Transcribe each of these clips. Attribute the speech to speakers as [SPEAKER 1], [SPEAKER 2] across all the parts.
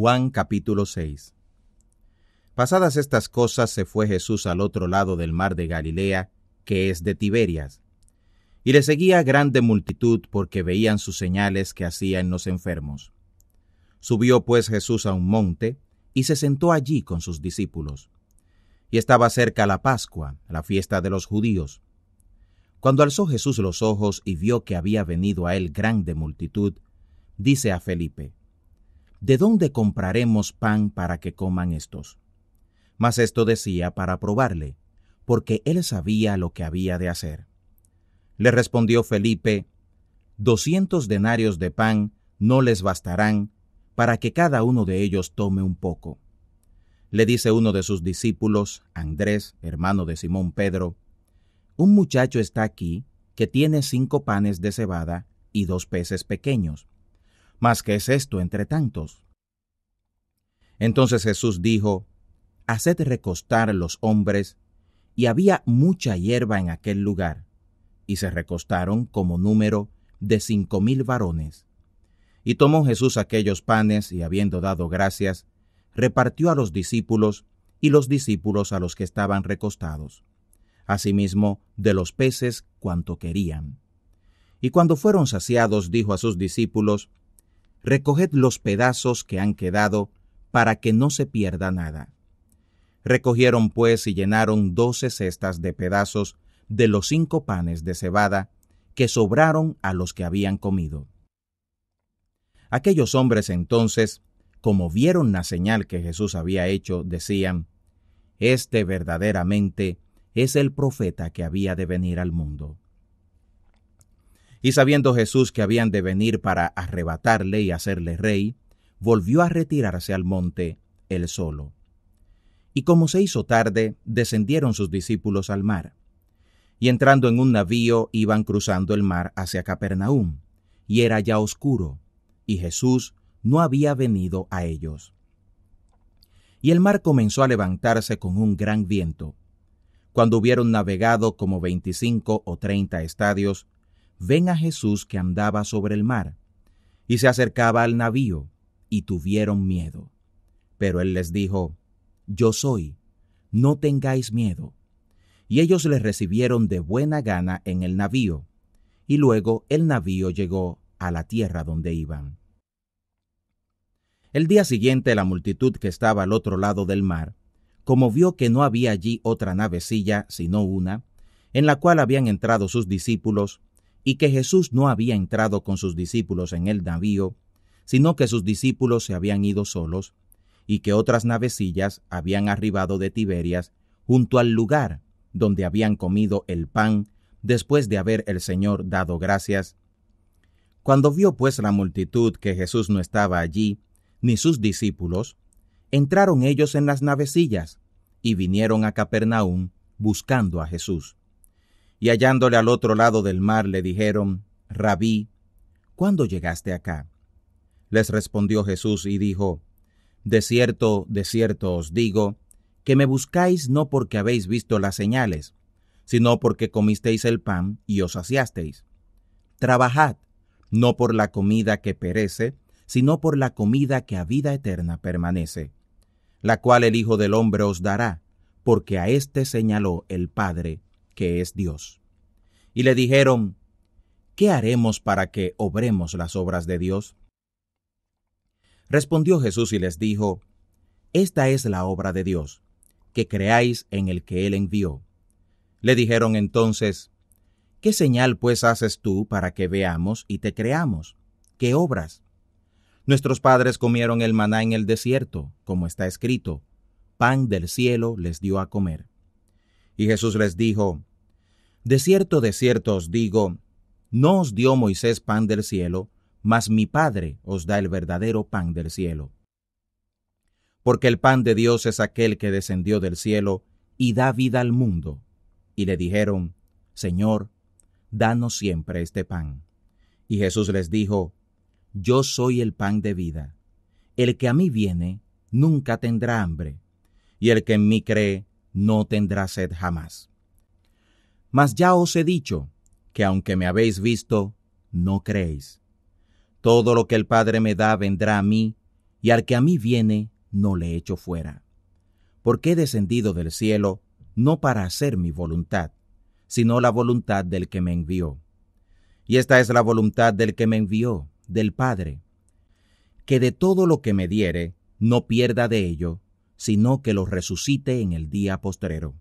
[SPEAKER 1] Juan capítulo 6 Pasadas estas cosas se fue Jesús al otro lado del mar de Galilea, que es de Tiberias, y le seguía grande multitud porque veían sus señales que hacía en los enfermos. Subió pues Jesús a un monte, y se sentó allí con sus discípulos. Y estaba cerca la Pascua, la fiesta de los judíos. Cuando alzó Jesús los ojos y vio que había venido a él grande multitud, dice a Felipe, ¿de dónde compraremos pan para que coman estos? Mas esto decía para probarle, porque él sabía lo que había de hacer. Le respondió Felipe, doscientos denarios de pan no les bastarán para que cada uno de ellos tome un poco. Le dice uno de sus discípulos, Andrés, hermano de Simón Pedro, un muchacho está aquí que tiene cinco panes de cebada y dos peces pequeños ¿Más ¿qué es esto entre tantos? Entonces Jesús dijo, Haced recostar los hombres, y había mucha hierba en aquel lugar, y se recostaron como número de cinco mil varones. Y tomó Jesús aquellos panes, y habiendo dado gracias, repartió a los discípulos, y los discípulos a los que estaban recostados, asimismo de los peces cuanto querían. Y cuando fueron saciados, dijo a sus discípulos, recoged los pedazos que han quedado, para que no se pierda nada. Recogieron pues y llenaron doce cestas de pedazos de los cinco panes de cebada que sobraron a los que habían comido. Aquellos hombres entonces, como vieron la señal que Jesús había hecho, decían, Este verdaderamente es el profeta que había de venir al mundo. Y sabiendo Jesús que habían de venir para arrebatarle y hacerle rey, volvió a retirarse al monte él solo. Y como se hizo tarde, descendieron sus discípulos al mar. Y entrando en un navío iban cruzando el mar hacia Capernaum, y era ya oscuro, y Jesús no había venido a ellos. Y el mar comenzó a levantarse con un gran viento. Cuando hubieron navegado como veinticinco o treinta estadios, ven a Jesús que andaba sobre el mar, y se acercaba al navío, y tuvieron miedo. Pero él les dijo, Yo soy, no tengáis miedo. Y ellos le recibieron de buena gana en el navío, y luego el navío llegó a la tierra donde iban. El día siguiente la multitud que estaba al otro lado del mar, como vio que no había allí otra navecilla sino una, en la cual habían entrado sus discípulos, y que Jesús no había entrado con sus discípulos en el navío, sino que sus discípulos se habían ido solos, y que otras navecillas habían arribado de Tiberias junto al lugar donde habían comido el pan después de haber el Señor dado gracias. Cuando vio pues la multitud que Jesús no estaba allí, ni sus discípulos, entraron ellos en las navecillas y vinieron a Capernaum buscando a Jesús y hallándole al otro lado del mar le dijeron, Rabí, ¿cuándo llegaste acá? Les respondió Jesús y dijo, De cierto, de cierto os digo, que me buscáis no porque habéis visto las señales, sino porque comisteis el pan y os saciasteis. Trabajad, no por la comida que perece, sino por la comida que a vida eterna permanece, la cual el Hijo del Hombre os dará, porque a éste señaló el Padre que es Dios. Y le dijeron, ¿qué haremos para que obremos las obras de Dios? Respondió Jesús y les dijo, Esta es la obra de Dios, que creáis en el que Él envió. Le dijeron entonces, ¿Qué señal pues haces tú para que veamos y te creamos? ¿Qué obras? Nuestros padres comieron el maná en el desierto, como está escrito, pan del cielo les dio a comer. Y Jesús les dijo, de cierto, de cierto os digo, no os dio Moisés pan del cielo, mas mi Padre os da el verdadero pan del cielo. Porque el pan de Dios es aquel que descendió del cielo y da vida al mundo. Y le dijeron, Señor, danos siempre este pan. Y Jesús les dijo, Yo soy el pan de vida. El que a mí viene, nunca tendrá hambre, y el que en mí cree, no tendrá sed jamás. Mas ya os he dicho que aunque me habéis visto, no creéis. Todo lo que el Padre me da vendrá a mí, y al que a mí viene, no le echo fuera. Porque he descendido del cielo no para hacer mi voluntad, sino la voluntad del que me envió. Y esta es la voluntad del que me envió, del Padre, que de todo lo que me diere, no pierda de ello, sino que lo resucite en el día postrero.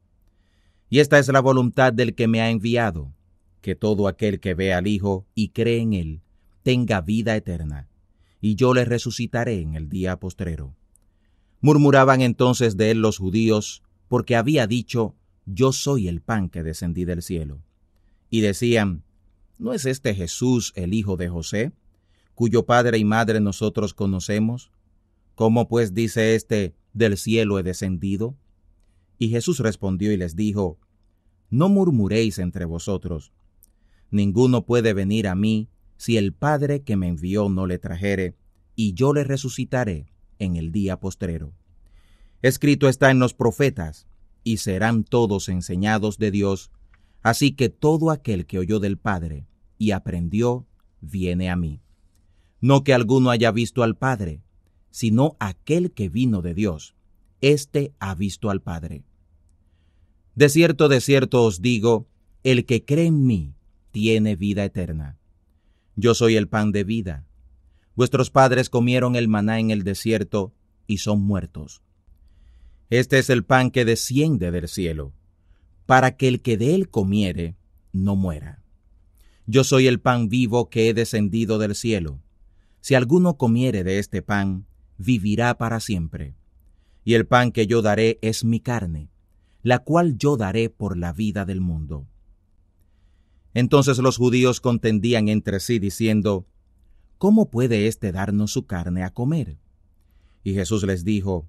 [SPEAKER 1] Y esta es la voluntad del que me ha enviado, que todo aquel que ve al Hijo y cree en Él tenga vida eterna, y yo le resucitaré en el día postrero. Murmuraban entonces de él los judíos, porque había dicho, Yo soy el pan que descendí del cielo. Y decían, ¿no es este Jesús el hijo de José, cuyo padre y madre nosotros conocemos? ¿Cómo pues dice éste, del cielo he descendido? Y Jesús respondió y les dijo, No murmuréis entre vosotros. Ninguno puede venir a mí si el Padre que me envió no le trajere, y yo le resucitaré en el día postrero. Escrito está en los profetas, y serán todos enseñados de Dios, así que todo aquel que oyó del Padre y aprendió, viene a mí. No que alguno haya visto al Padre, sino aquel que vino de Dios, este ha visto al Padre. De cierto, de cierto os digo, el que cree en mí tiene vida eterna. Yo soy el pan de vida. Vuestros padres comieron el maná en el desierto y son muertos. Este es el pan que desciende del cielo, para que el que de él comiere no muera. Yo soy el pan vivo que he descendido del cielo. Si alguno comiere de este pan, vivirá para siempre y el pan que yo daré es mi carne, la cual yo daré por la vida del mundo. Entonces los judíos contendían entre sí diciendo, ¿Cómo puede éste darnos su carne a comer? Y Jesús les dijo,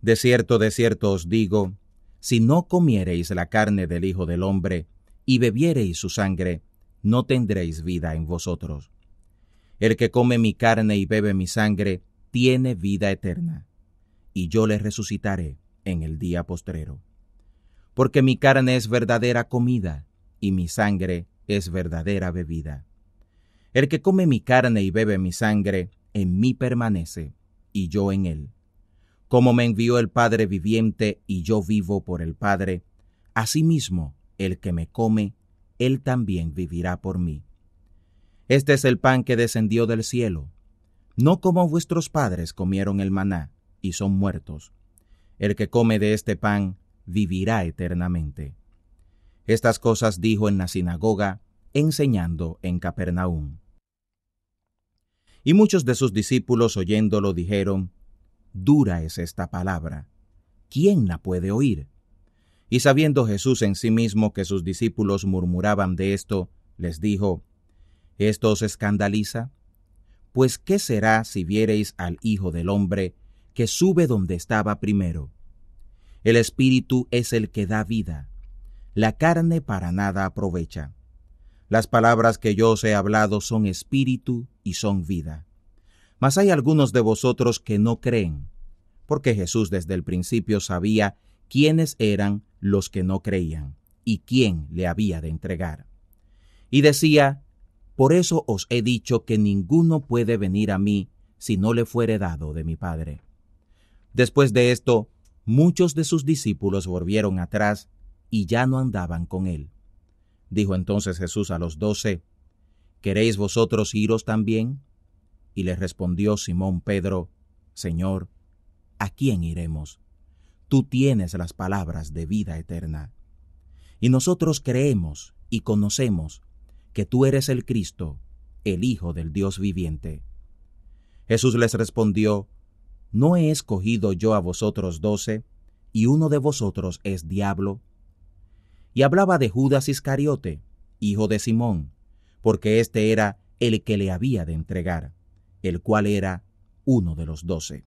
[SPEAKER 1] De cierto, de cierto os digo, si no comiereis la carne del Hijo del Hombre y bebiereis su sangre, no tendréis vida en vosotros. El que come mi carne y bebe mi sangre, tiene vida eterna y yo le resucitaré en el día postrero. Porque mi carne es verdadera comida, y mi sangre es verdadera bebida. El que come mi carne y bebe mi sangre, en mí permanece, y yo en él. Como me envió el Padre viviente, y yo vivo por el Padre, asimismo el que me come, él también vivirá por mí. Este es el pan que descendió del cielo, no como vuestros padres comieron el maná y son muertos. El que come de este pan vivirá eternamente. Estas cosas dijo en la sinagoga, enseñando en Capernaum. Y muchos de sus discípulos oyéndolo dijeron, Dura es esta palabra. ¿Quién la puede oír? Y sabiendo Jesús en sí mismo que sus discípulos murmuraban de esto, les dijo, ¿Esto os escandaliza? Pues ¿qué será si viereis al Hijo del Hombre que sube donde estaba primero. El espíritu es el que da vida. La carne para nada aprovecha. Las palabras que yo os he hablado son espíritu y son vida. Mas hay algunos de vosotros que no creen, porque Jesús desde el principio sabía quiénes eran los que no creían y quién le había de entregar. Y decía, Por eso os he dicho que ninguno puede venir a mí si no le fuere dado de mi Padre. Después de esto, muchos de sus discípulos volvieron atrás y ya no andaban con él. Dijo entonces Jesús a los doce, ¿Queréis vosotros iros también? Y le respondió Simón Pedro, Señor, ¿a quién iremos? Tú tienes las palabras de vida eterna. Y nosotros creemos y conocemos que tú eres el Cristo, el Hijo del Dios viviente. Jesús les respondió, ¿no he escogido yo a vosotros doce, y uno de vosotros es diablo? Y hablaba de Judas Iscariote, hijo de Simón, porque éste era el que le había de entregar, el cual era uno de los doce.